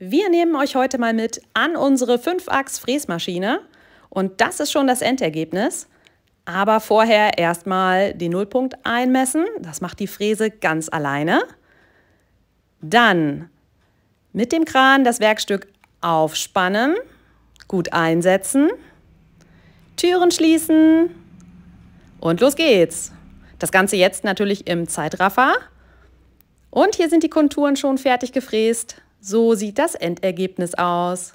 Wir nehmen euch heute mal mit an unsere 5-Achs-Fräsmaschine und das ist schon das Endergebnis. Aber vorher erstmal den Nullpunkt einmessen. Das macht die Fräse ganz alleine. Dann mit dem Kran das Werkstück aufspannen, gut einsetzen, Türen schließen und los geht's. Das Ganze jetzt natürlich im Zeitraffer. Und hier sind die Konturen schon fertig gefräst. So sieht das Endergebnis aus.